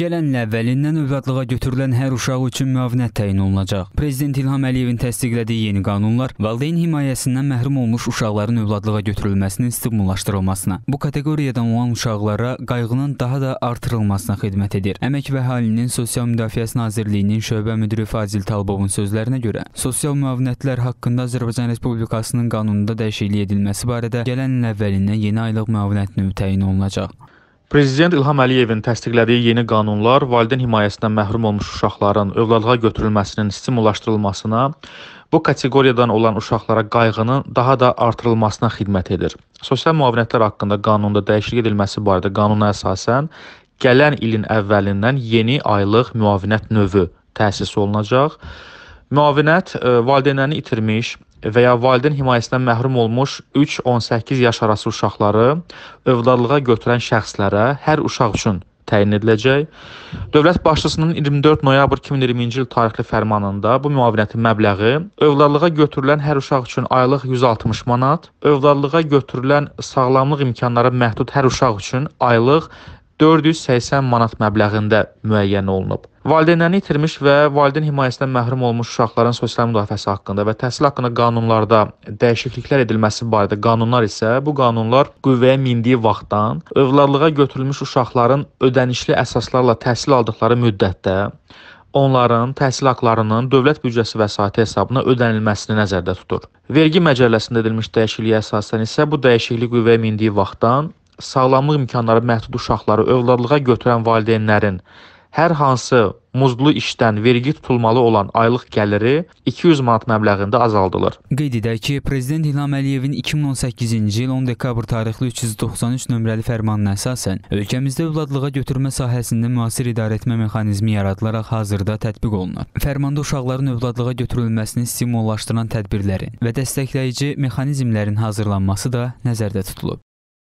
Gələnlə əvvəlindən övladlığa götürülən hər uşaq üçün müavinət təyin olunacaq. Prezident İlham Əliyevin təsdiqlədiyi yeni qanunlar valideyn himayəsindən məhrum olmuş uşaqların övladlığa götürülməsinin stimullaşdırılmasına, bu kateqoriyadan olan uşaqlara qayğının daha da artırılmasına xidmət edir. Əmək və Əhalinin Sosial Müdafiəsi Nazirliyinin şöbə müdiri Fazil Talbovun sözlərinə görə, sosial müavinətlər haqqında Azərbaycan Respublikasının qanununda dəyişiklik edilməsi barədə gələn il əvvəlindən yeni aylıq müavinət növü təyin olunacaq. Prezident İlham Əliyevin təsdiqlədiyi yeni qanunlar valideyn himayəsindən məhrum olmuş uşaqların övladlığa götürülməsinin stimullaşdırılmasına, bu kateqoriyadan olan uşaqlara qayğının daha da artırılmasına xidmət edir. Sosial müavinətlər haqqında qanunda dəyişiklik edilməsi barədə qanuna əsasən gələn ilin əvvəlindən yeni aylıq müavinət növü təsis olunacaq. Müavinət e, valideynlərini itirmiş, və ya valideyn himayəsindən məhrum olmuş 3-18 yaş arası uşaqları övladlığa götürən şəxslərə hər uşaq üçün təyin ediləcək. Dövlət başçısının 24 noyabr 2020-ci il tarixli fərmanında bu müavinətin məbləği övladlığa götürülən hər uşaq üçün aylıq 160 manat, övladlığa götürülən sağlamlıq imkanları məhdud hər uşaq üçün aylıq 480 manat məbləğində müəyyən olunub valideynlərini itirmiş və valideyn himayəsindən məhrum olmuş uşaqların sosial müdafiəsi haqqında və təhsil haqqında qanunlarda dəyişikliklər edilməsi barədə qanunlar isə bu qanunlar qüvvəyə mindiyi vaxtdan övladlığa götürülmüş uşaqların ödənişli əsaslarla təhsil aldıqları müddətdə onların təhsil haqqlarının dövlət büdcəsi vəsaiti hesabına ödənilməsini nəzərdə tutur. Vergi məcəlləsində edilmiş dəyişikliyə əsasən isə bu dəyişiklik qüvvəyə mindiyi vaxtdan sağlamlıq imkanları məhdud uşaqları övladlığa götürən valideynlərin hər hansı muzlu işdən vergi tutulmalı olan aylıq gəliri 200 manat məbləğində azaldılır. Qeyd edək ki, prezident İlham Əliyevin 2018-ci il 10 dekabr tarixli 393 nömrəli fərmanına əsasən ölkəmizdə övladlığa götürmə sahəsində müasir idarəetmə mexanizmi yaradılaraq hazırda tətbiq olunur. Fərmanda uşaqların övladlığa götürülməsini stimullaşdıran tədbirlərin və dəstəkləyici mexanizmlərin hazırlanması da nəzərdə tutulub.